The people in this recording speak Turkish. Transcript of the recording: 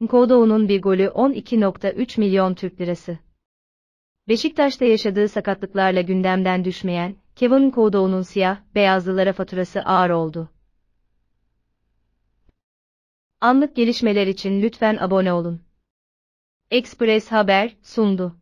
Nkodou'nun bir golü 12.3 milyon Türk lirası. Beşiktaş'ta yaşadığı sakatlıklarla gündemden düşmeyen, Kevin Nkodou'nun siyah, beyazlılara faturası ağır oldu. Anlık gelişmeler için lütfen abone olun. Express Haber sundu.